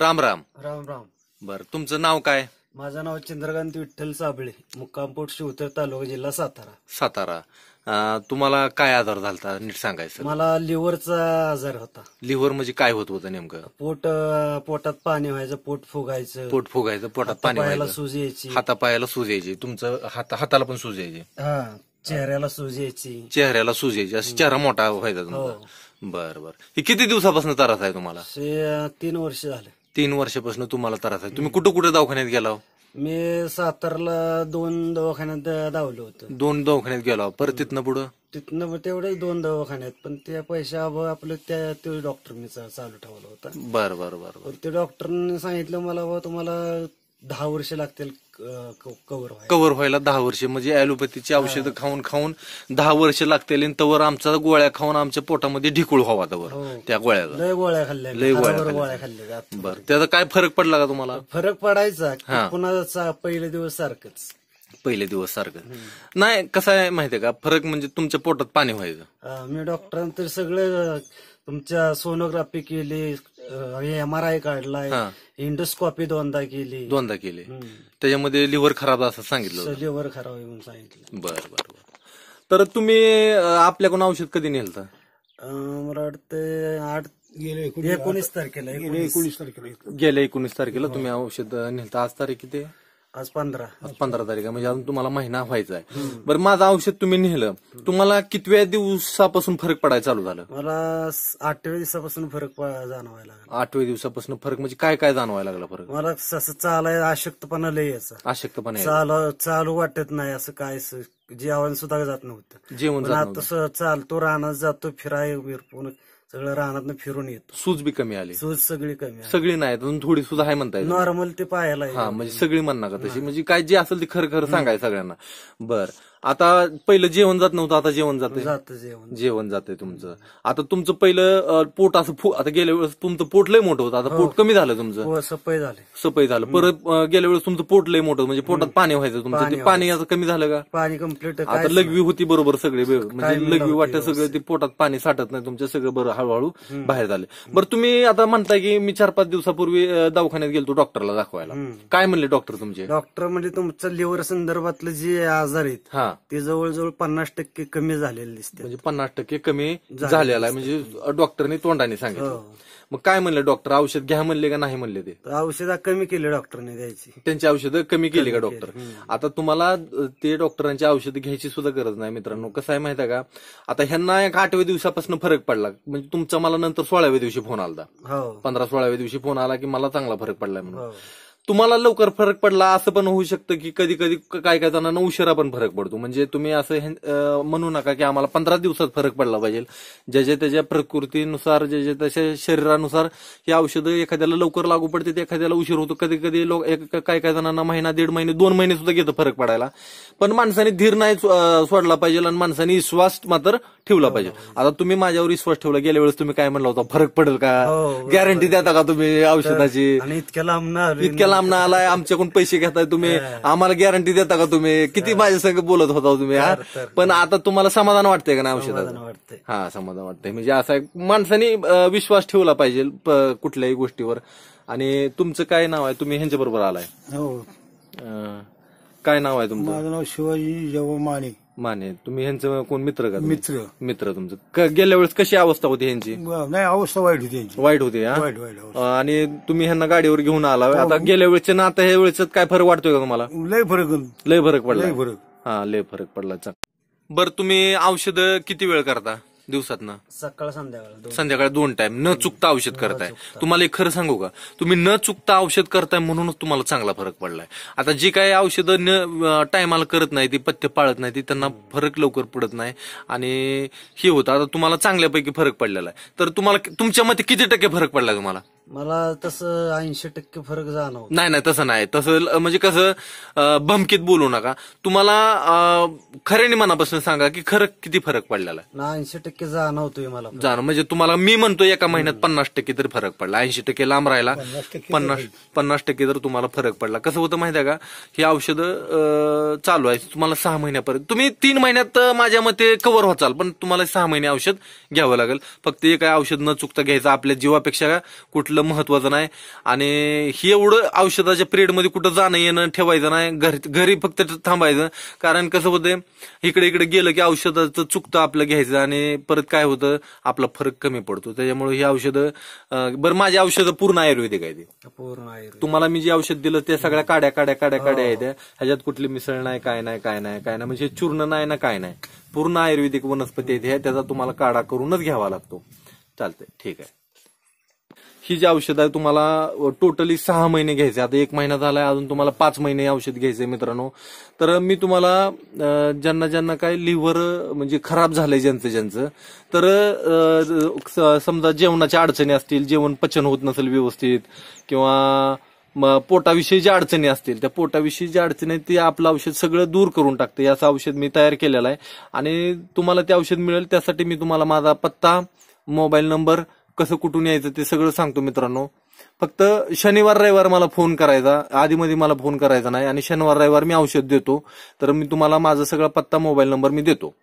राम राम राम राम बर तुमचं नाव काय माझं नाव चंद्रकांत विठ्ठल साबळे मुक्कामपोट शिवतर तालुका जिल्हा सातारा सातारा तुम्हाला काय आजार झाला नीट सांगायचं मला लिव्हरचा आजार होता लिव्हर म्हणजे काय होत होतं नेमकं पोट पोटात पाणी व्हायचं पोट फुगायचं पोट फुगायचं पोटात पाणी व्हायला सूज यायची हातापायाला सूज यायची तुमचं हाताला पण सूज यायची चेहऱ्याला सूज यायची चेहऱ्याला सूज यायची असा चेहरा मोठा व्हायचा हो. तुमचा हो. बर बर हे किती दिवसापासून त्रास आहे तुम्हाला तीन वर्ष झाले तीन वर्षापासून तुम्हाला त्रास आहे तुम्ही कुठं कुठं दवाखान्यात गेला हो? मी सातारला दोन दवाखान्यात दा- धावलो होतो दोन दवाखान्यात गेला हो. परत तिथनं पुढं तिथनं तेवढे दोन दवाखान्यात पण त्या पैशा आपलं त्या डॉक्टरनी डॉक्टर चालू ठेवला होता बरं बरं बरं ते डॉक्टरने सांगितलं मला तुम्हाला दहा वर्ष लागतील कव्हर व्हायला दहा वर्ष म्हणजे अॅलोपॅथीची औषधं खाऊन खाऊन दहा वर्ष लागतील आणि तवर आमचा गोळ्या खाऊन आमच्या पोटामध्ये ढिकूळ व्हावा तवर हो. त्या लय गोळ्या खाल्ल्या लय गोळ्या खाल्ल्या बरं त्याचा काय फरक पडला का तुम्हाला फरक पडायचा कुणाचा पहिले दिवस सारखंच पहिले दिवस सारखं नाही कसं आहे माहितीये का फरक म्हणजे तुमच्या पोटात पाणी व्हायचं मी डॉक्टरांतर सगळं तुमच्या सोनोग्राफी केली एम आर आय काढलाय इंडोस्कॉपी दोनदा केली दोनदा केली त्याच्यामध्ये लिव्हर खराब असं सांगितलं लिव्हर खराब आहे सांगितलं बर बर तर तुम्ही आपल्याकडून औषध कधी नेलता मला वाटतं आठ एकोणीस तारखेला एकोणीस. तारखेला गेल्या एकोणीस तारखेला तुम्ही औषध नेलता आज तारीख किती आज पंधरा आज पंधरा तारीख आहे, म्हणजे अजून तुम्हाला महिना व्हायचा आहे बरं माझं औषध तुम्ही नेलं तुम्हाला कितव्या दिवसापासून फरक पडायला चालू झालं मला आठव्या दिवसापासून फरक जाणवायला लागला आठव्या दिवसापासून फरक म्हणजे काय काय जाणवायला लागला फरक मला असं चालाय अशक्तपणा लय याचा अशक्तपणा चालू चालू वाटत नाही असं काय जे जेवण सुद्धा जात नव्हतं जेवण जात आता चालतो रानात जातो फिराय विरपून सगळं रानातनं फिरून येत सूज बी कमी आली सूज सगळी कमी सगळी नाही अजून थोडी सूज आहे म्हणताय नॉर्मल ते पाहायला हा म्हणजे सगळी म्हणणार का तशी म्हणजे काय जे असेल ते खर खरं सांगाय सगळ्यांना बर आता पहिलं जेवण जात नव्हतं आता जेवण जात जेवण जेवण जाते तुमचं आता तुमचं पहिलं पोट असं फु आता गेल्या वेळेस तुमचं पोट लय मोठं होतं आता हो. पोट कमी झालं तुमचं हो, सपय झाले झालं परत गेल्या वेळेस तुमचं पोट लय मोठं म्हणजे पोटात पाणी व्हायचं तुमचं पाणी आता कमी झालं का पाणी कम्प्लीट आता लघवी होती बरोबर सगळे म्हणजे लघवी वाटतं सगळं ते पोटात पाणी साठत नाही तुमचं सगळं बरं हळूहळू बाहेर झाले बर तुम्ही आता म्हणताय की मी चार पाच दिवसापूर्वी दवाखान्यात गेलो डॉक्टरला दाखवायला काय म्हणले डॉक्टर तुमचे डॉक्टर म्हणजे तुमचं लिव्हर संदर्भातले जे आजार आहेत हा ते जवळजवळ पन्नास टक्के कमी झालेले दिसते म्हणजे पन्नास टक्के कमी झालेला म्हणजे डॉक्टरने तोंडाने सांगितलं हो. मग काय म्हणलं डॉक्टर औषध घ्या म्हणले का नाही म्हणले ते औषध कमी केले डॉक्टरने द्यायची त्यांची औषधं कमी केली का डॉक्टर आता तुम्हाला ते डॉक्टरांची औषधं घ्यायची सुद्धा गरज नाही मित्रांनो कसं आहे माहिती का आता ह्यांना एक आठव्या दिवसापासून फरक पडला म्हणजे तुमचा मला नंतर सोळाव्या दिवशी फोन आला हो. पंधरा सोळाव्या दिवशी फोन आला की मला चांगला फरक पडलाय म्हणून हो. तुम्हाला लवकर फरक पडला असं पण होऊ शकतं की कधी कधी काय काही जणांना उशिरा पण फरक पडतो म्हणजे तुम्ही असं म्हणू नका की आम्हाला पंधरा दिवसात फरक पडला पाहिजे ज्याच्या त्याच्या प्रकृतीनुसार ज्याच्या त्याच्या शरीरानुसार ही औषधं एखाद्याला लवकर लागू पडते ते एखाद्याला उशीर होतो कधी कधी लोक काय काय जणांना महिना दीड महिने दोन महिने सुद्धा घेतो फरक पडायला पण माणसाने धीर नाही सोडला पाहिजे आणि माणसाने विश्वास मात्र ठेवला पाहिजे आता तुम्ही माझ्यावर विश्वास ठेवला गेल्या वेळेस तुम्ही काय म्हणला होता फरक पडेल का गॅरंटी हो, देता का तुम्ही औषधाची इतक्या लांब इतक्या सामना आलाय आमच्याकडून पैसे घेताय तुम्ही आम्हाला गॅरंटी देता का तुम्ही किती माझ्या संग बोलत होता तुम्ही पण आता तुम्हाला समाधान वाटतंय का ना औषधात हा समाधान वाटतंय म्हणजे असा माणसाने विश्वास ठेवला पाहिजे कुठल्याही गोष्टीवर आणि तुमचं काय नाव आहे तुम्ही ह्यांच्या बरोबर आलाय हो काय नाव आहे तुमचं माझं नाव शिवाजी जव माने माने तुम्ही यांचं कोण मित्र का मित्र मित्र तुमचं गेल्या वेळेस कशी अवस्था होती यांची नाही अवस्था वाईट होती यांची वाईट होती आणि तुम्ही ह्यांना गाडीवर घेऊन आला हो. आता गेल्या वेळेचे ना आता ह्या वेळेस काय फरक वाटतोय का तुम्हाला लय फरक लय फरक पडला फरक हा लय फरक पडला बर तुम्ही औषध किती वेळ करता दिवसात ना सकाळ संध्याकाळ संध्याकाळ संध्याकाळी दोन टाइम न चुकता औषध करताय तुम्हाला एक खरं सांगू का तुम्ही न चुकता औषध करताय म्हणूनच तुम्हाला चांगला फरक पडलाय आता जी काही औषधं न टायमाला करत नाही ती पथ्य पाळत नाही ती त्यांना फरक लवकर पडत नाही आणि हे होतं आता तुम्हाला चांगल्यापैकी फरक पडलेला आहे तर तुम्हाला तुमच्या मते किती टक्के फरक पडलाय तुम्हाला मला तसं ऐंशी टक्के फरक जाणव नाही नाही तसं नाही तसं म्हणजे कसं भमकीत बोलू नका तुम्हाला खऱ्याने मनापासून सांगा की खरं किती फरक पडलेला ऐंशी टक्के जाणवतोय मला जाणव म्हणजे तुम्हाला मी म्हणतो एका महिन्यात पन्नास टक्के तरी फरक पडला ऐंशी टक्के लांब राहिला पन्नास टक्के तर तुम्हाला फरक पडला कसं होतं माहिती का हे औषध चालू आहे तुम्हाला सहा महिन्यापर्यंत तुम्ही तीन महिन्यात माझ्या मते कव्हर व्हाल पण तुम्हाला सहा महिने औषध घ्यावं लागेल फक्त हे औषध न चुकता घ्यायचं आपल्या जीवापेक्षा कुठलं महत्वाचं नाही आणि हे एवढं औषधाच्या पिरियडमध्ये कुठं जाणं येणं ठेवायचं नाही घरी घरी फक्त थांबायचं कारण कसं होतं इकडे इकडे गेलं की औषधाचं चुकतं आपलं घ्यायचं आणि परत काय होतं आपला फरक कमी पडतो त्याच्यामुळे ही औषधं बरं माझी औषधं पूर्ण आयुर्वेदिक आहे ते पूर्ण आयुर्वेदिक तुम्हाला मी जे औषध दिलं ते सगळ्या काड्या काड्या काड्या काड्या हो. आहेत ह्याच्यात कुठली मिसळ नाही काय नाही काय नाही काय नाही म्हणजे चूर्ण नाही ना काय नाही पूर्ण आयुर्वेदिक वनस्पती आहे त्याचा तुम्हाला काढा करूनच घ्यावा लागतो चालतंय ठीक आहे ही जी औषध आहे तुम्हाला टोटली सहा महिने घ्यायचे आता एक महिना झालाय अजून तुम्हाला पाच महिने औषध घ्यायचे मित्रांनो तर मी तुम्हाला ज्यांना ज्यांना काय लिव्हर म्हणजे खराब झालंय ज्यांचं ज्यांचं तर समजा जेवणाच्या अडचणी असतील जेवण पचन होत नसेल व्यवस्थित किंवा पोटाविषयी ज्या अडचणी असतील त्या पोटाविषयी ज्या अडचणी आहेत ते आपलं औषध सगळं दूर करून टाकते याचं औषध मी तयार केलेलं आहे आणि तुम्हाला ते औषध मिळेल त्यासाठी मी तुम्हाला माझा पत्ता मोबाईल नंबर कसं कुठून यायचं ते सगळं सांगतो मित्रांनो फक्त शनिवार रविवार मला फोन करायचा आधीमध्ये मला फोन करायचा नाही आणि शनिवार रविवार मी औषध देतो तर मी तुम्हाला माझा सगळा पत्ता मोबाईल नंबर मी देतो